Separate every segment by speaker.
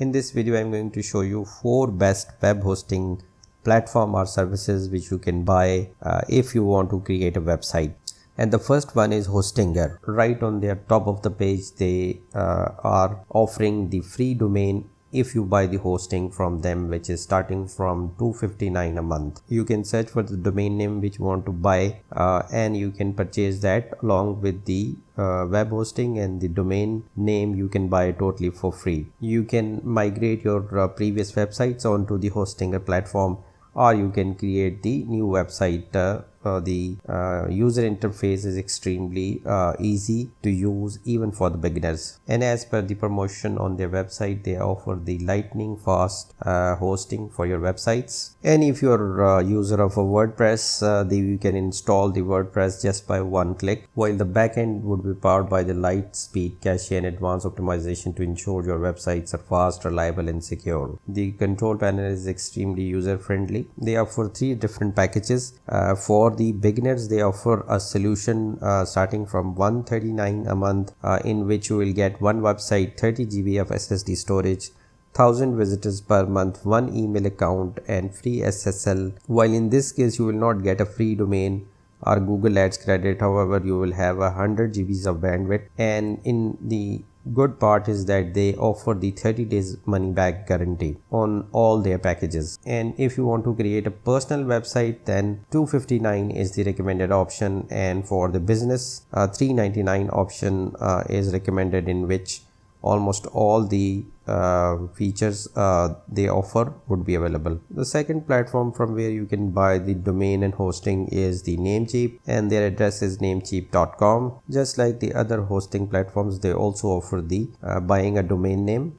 Speaker 1: In this video, I'm going to show you four best web hosting platform or services which you can buy uh, if you want to create a website. And the first one is Hostinger. Right on their top of the page, they uh, are offering the free domain if you buy the hosting from them which is starting from 259 a month you can search for the domain name which you want to buy uh, and you can purchase that along with the uh, web hosting and the domain name you can buy totally for free you can migrate your uh, previous websites onto the hosting platform or you can create the new website uh, uh, the uh, user interface is extremely uh, easy to use even for the beginners and as per the promotion on their website they offer the lightning fast hosting for your websites and if you're a user of a WordPress the, you can install the WordPress just by one click while the backend would be powered by the light speed cache and advanced optimization to ensure your websites are fast reliable and secure the control panel is extremely user friendly they offer three different packages uh, for for the beginners they offer a solution uh, starting from 139 a month uh, in which you will get one website 30 GB of SSD storage 1000 visitors per month, one email account and free SSL. While in this case you will not get a free domain or Google Ads credit, however you will have 100 GBs of bandwidth and in the good part is that they offer the 30 days money back guarantee on all their packages and if you want to create a personal website then 259 is the recommended option and for the business uh, 399 option uh, is recommended in which almost all the uh, features uh, they offer would be available. The second platform from where you can buy the domain and hosting is the Namecheap and their address is namecheap.com. Just like the other hosting platforms they also offer the uh, buying a domain name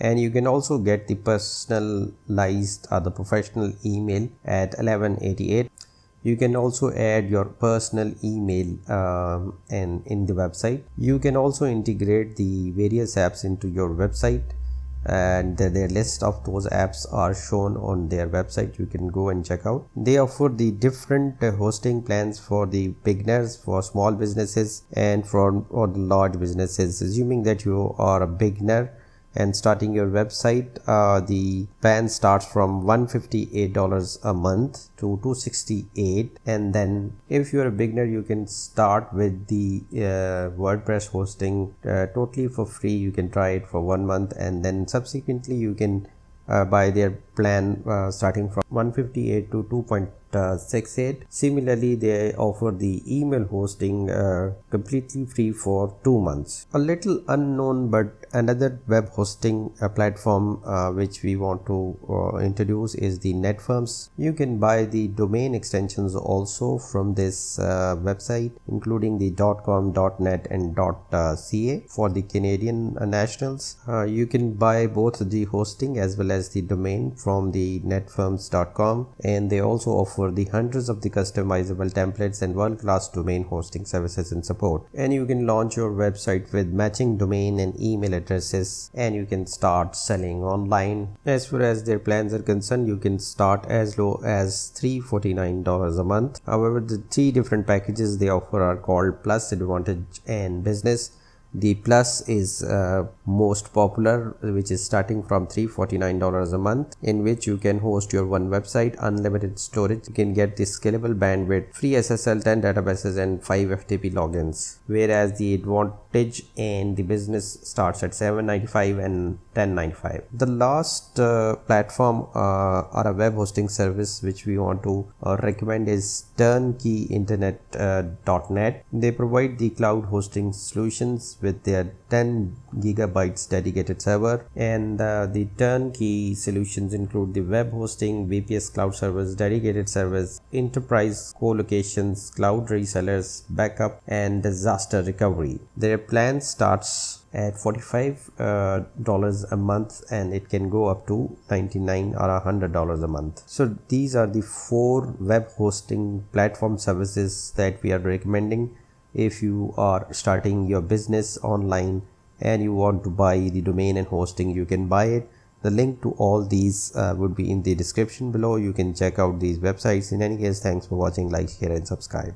Speaker 1: and you can also get the personalized or uh, the professional email at 1188 you can also add your personal email um, and in the website you can also integrate the various apps into your website and the, their list of those apps are shown on their website you can go and check out they offer the different uh, hosting plans for the beginners for small businesses and for, the large businesses assuming that you are a beginner and starting your website uh, the plan starts from 158 dollars a month to 268 and then if you're a beginner you can start with the uh, wordpress hosting uh, totally for free you can try it for one month and then subsequently you can uh, buy their plan uh, starting from 158 to 2.68 similarly they offer the email hosting uh, completely free for two months a little unknown but another web hosting uh, platform uh, which we want to uh, introduce is the netfirms you can buy the domain extensions also from this uh, website including the .com .net and .ca for the canadian nationals you can buy both the hosting as well as the domain from the netfirms.com and they also offer the hundreds of the customizable templates and world-class domain hosting services and support and you can launch your website with matching domain and email addresses and you can start selling online as far as their plans are concerned you can start as low as $349 a month however the three different packages they offer are called plus advantage and business the plus is uh, most popular which is starting from $349 a month in which you can host your one website unlimited storage you can get the scalable bandwidth free ssl 10 databases and 5 ftp logins whereas the advanced and the business starts at 795 and 1095 the last uh, platform uh, or a web hosting service which we want to uh, recommend is turnkeyinternet.net uh, they provide the cloud hosting solutions with their 10 gigabytes dedicated server and uh, the turnkey solutions include the web hosting vps cloud service dedicated service enterprise co-locations cloud resellers backup and disaster recovery their plan starts at 45 uh, dollars a month and it can go up to 99 or 100 dollars a month so these are the four web hosting platform services that we are recommending if you are starting your business online and you want to buy the domain and hosting you can buy it the link to all these uh, would be in the description below you can check out these websites in any case thanks for watching like share and subscribe